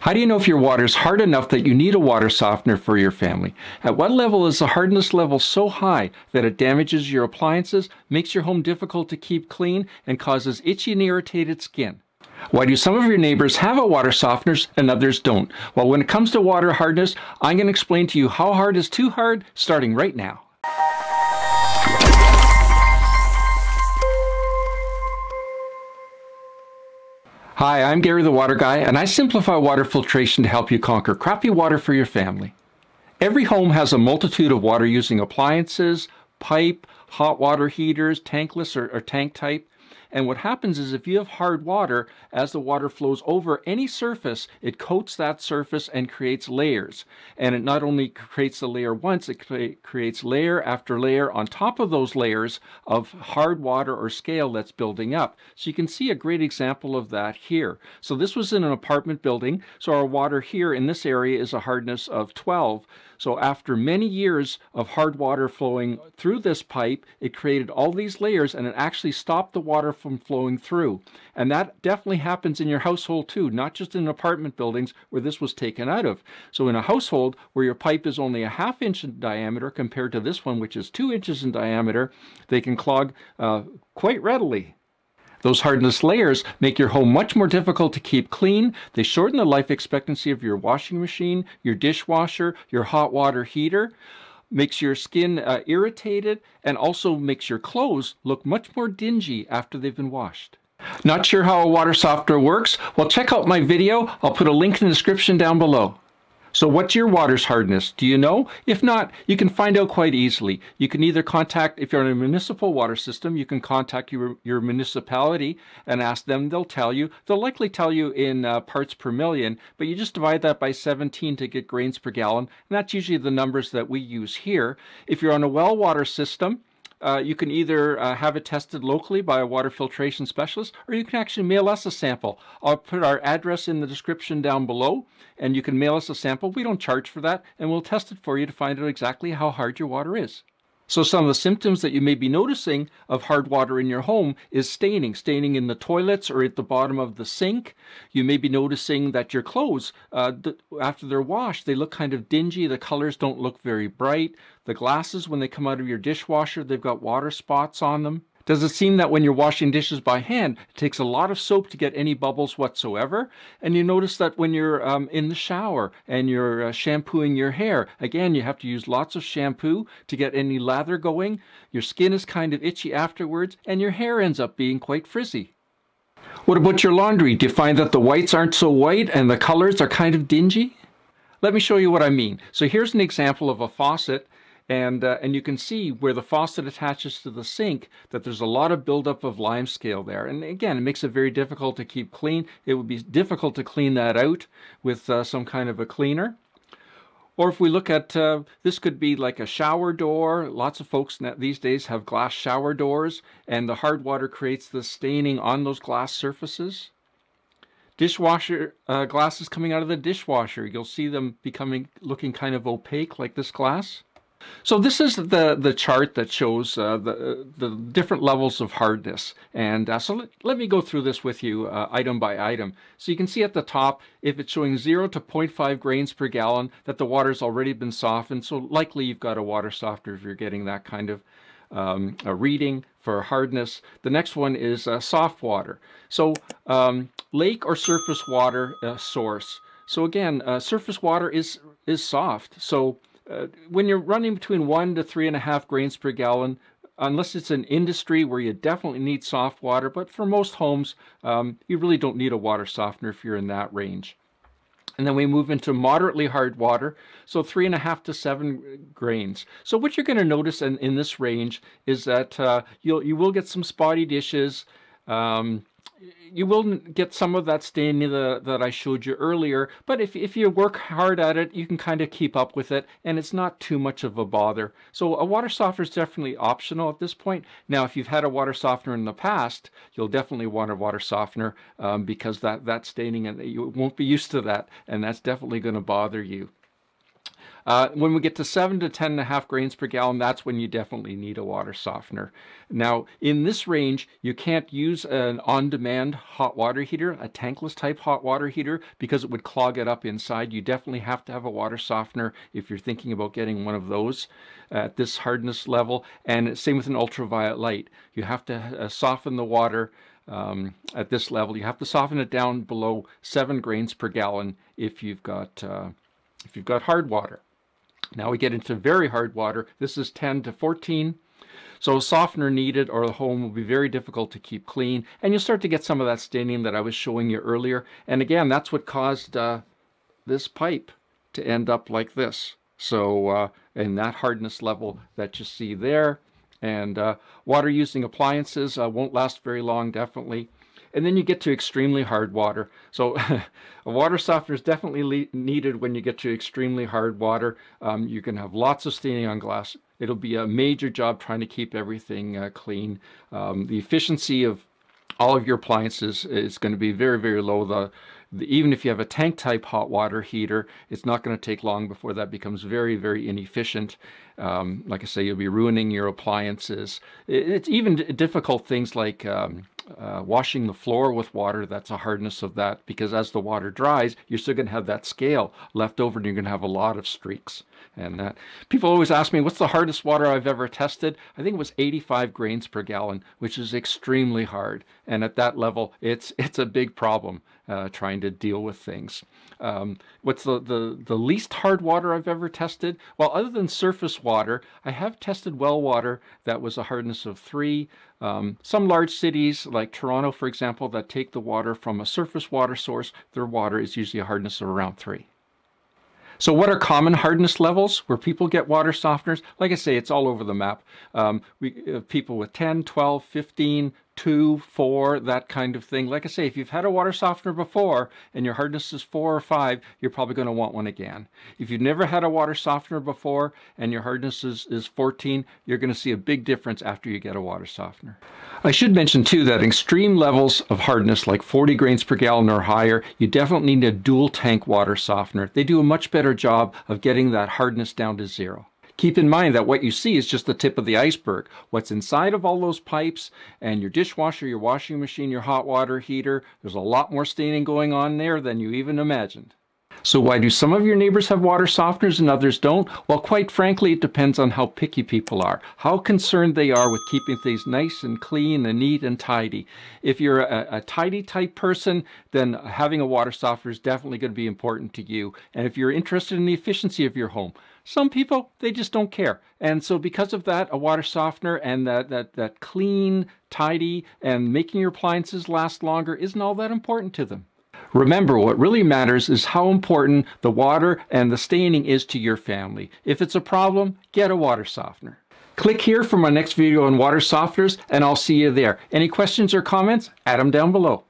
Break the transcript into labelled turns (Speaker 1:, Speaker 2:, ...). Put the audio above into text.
Speaker 1: How do you know if your water is hard enough that you need a water softener for your family? At what level is the hardness level so high that it damages your appliances, makes your home difficult to keep clean, and causes itchy and irritated skin? Why do some of your neighbors have a water softener and others don't? Well, when it comes to water hardness, I'm going to explain to you how hard is too hard starting right now. Hi, I'm Gary the Water Guy, and I simplify water filtration to help you conquer crappy water for your family. Every home has a multitude of water using appliances, pipe, hot water heaters, tankless or, or tank type. And what happens is if you have hard water, as the water flows over any surface, it coats that surface and creates layers. And it not only creates the layer once, it cre creates layer after layer on top of those layers of hard water or scale that's building up. So you can see a great example of that here. So this was in an apartment building. So our water here in this area is a hardness of 12. So after many years of hard water flowing through this pipe, it created all these layers and it actually stopped the water from flowing through. And that definitely happens in your household too, not just in apartment buildings where this was taken out of. So in a household where your pipe is only a half inch in diameter compared to this one, which is two inches in diameter, they can clog uh, quite readily. Those hardness layers make your home much more difficult to keep clean. They shorten the life expectancy of your washing machine, your dishwasher, your hot water heater makes your skin uh, irritated, and also makes your clothes look much more dingy after they've been washed. Not sure how a water softener works? Well, check out my video. I'll put a link in the description down below. So what's your water's hardness? Do you know? If not, you can find out quite easily. You can either contact, if you're in a municipal water system, you can contact your, your municipality and ask them. They'll tell you. They'll likely tell you in uh, parts per million, but you just divide that by 17 to get grains per gallon. And that's usually the numbers that we use here. If you're on a well water system, uh, you can either uh, have it tested locally by a water filtration specialist, or you can actually mail us a sample. I'll put our address in the description down below, and you can mail us a sample. We don't charge for that, and we'll test it for you to find out exactly how hard your water is. So some of the symptoms that you may be noticing of hard water in your home is staining, staining in the toilets or at the bottom of the sink. You may be noticing that your clothes, uh, after they're washed, they look kind of dingy. The colors don't look very bright. The glasses, when they come out of your dishwasher, they've got water spots on them. Does it seem that when you're washing dishes by hand, it takes a lot of soap to get any bubbles whatsoever? And you notice that when you're um, in the shower and you're uh, shampooing your hair, again, you have to use lots of shampoo to get any lather going. Your skin is kind of itchy afterwards, and your hair ends up being quite frizzy. What about your laundry? Do you find that the whites aren't so white and the colors are kind of dingy? Let me show you what I mean. So here's an example of a faucet and, uh, and you can see where the faucet attaches to the sink that there's a lot of buildup of limescale there. And again, it makes it very difficult to keep clean. It would be difficult to clean that out with uh, some kind of a cleaner. Or if we look at, uh, this could be like a shower door. Lots of folks these days have glass shower doors and the hard water creates the staining on those glass surfaces dishwasher uh, glasses coming out of the dishwasher. You'll see them becoming looking kind of opaque like this glass. So this is the, the chart that shows uh, the, the different levels of hardness. And uh, so let, let, me go through this with you uh, item by item. So you can see at the top, if it's showing 0 to 0.5 grains per gallon, that the water's already been softened. So likely you've got a water softener if you're getting that kind of um, a reading for hardness. The next one is uh, soft water. So um, lake or surface water uh, source. So again, uh, surface water is, is soft. So uh, when you're running between one to three and a half grains per gallon, unless it's an industry where you definitely need soft water, but for most homes, um, you really don't need a water softener if you're in that range. And then we move into moderately hard water, so three and a half to seven grains. So what you're going to notice in, in this range is that uh, you'll, you will get some spotty dishes, um, you will get some of that stain that, that I showed you earlier, but if, if you work hard at it, you can kind of keep up with it, and it's not too much of a bother. So a water softener is definitely optional at this point. Now, if you've had a water softener in the past, you'll definitely want a water softener um, because that, that staining, and you won't be used to that, and that's definitely going to bother you. Uh, when we get to seven to ten and a half grains per gallon, that's when you definitely need a water softener. Now, in this range, you can't use an on-demand hot water heater, a tankless type hot water heater, because it would clog it up inside. You definitely have to have a water softener if you're thinking about getting one of those at this hardness level. And same with an ultraviolet light. You have to uh, soften the water um, at this level. You have to soften it down below seven grains per gallon if you've got uh, if you've got hard water. Now we get into very hard water. This is 10 to 14. So softener needed or the home will be very difficult to keep clean. And you'll start to get some of that staining that I was showing you earlier. And again, that's what caused uh, this pipe to end up like this. So, uh, that hardness level that you see there. And uh, water using appliances uh, won't last very long, definitely and then you get to extremely hard water. So a water softener is definitely needed when you get to extremely hard water. Um, you can have lots of staining on glass. It'll be a major job trying to keep everything uh, clean. Um, the efficiency of all of your appliances is going to be very, very low. The, the, even if you have a tank type hot water heater, it's not going to take long before that becomes very, very inefficient. Um, like I say, you'll be ruining your appliances. It, it's even difficult things like um, uh, washing the floor with water, that's a hardness of that because as the water dries, you're still going to have that scale left over and you're going to have a lot of streaks and that. People always ask me, what's the hardest water I've ever tested? I think it was 85 grains per gallon, which is extremely hard. And at that level, it's, it's a big problem uh, trying to deal with things. Um, what's the, the, the least hard water I've ever tested? Well, other than surface water, I have tested well water that was a hardness of three. Um, some large cities, like Toronto, for example, that take the water from a surface water source, their water is usually a hardness of around three. So what are common hardness levels where people get water softeners? Like I say, it's all over the map. Um, we, uh, people with 10, 12, 15, two, four, that kind of thing. Like I say, if you've had a water softener before and your hardness is four or five, you're probably going to want one again. If you've never had a water softener before and your hardness is, is 14, you're going to see a big difference after you get a water softener. I should mention too that extreme levels of hardness, like 40 grains per gallon or higher, you definitely need a dual tank water softener. They do a much better job of getting that hardness down to zero keep in mind that what you see is just the tip of the iceberg. What's inside of all those pipes and your dishwasher, your washing machine, your hot water heater, there's a lot more staining going on there than you even imagined. So why do some of your neighbors have water softeners and others don't? Well, quite frankly, it depends on how picky people are, how concerned they are with keeping things nice and clean and neat and tidy. If you're a, a tidy type person, then having a water softener is definitely going to be important to you. And if you're interested in the efficiency of your home, some people, they just don't care. And so because of that, a water softener and that, that, that clean, tidy, and making your appliances last longer isn't all that important to them. Remember, what really matters is how important the water and the staining is to your family. If it's a problem, get a water softener. Click here for my next video on water softeners, and I'll see you there. Any questions or comments, add them down below.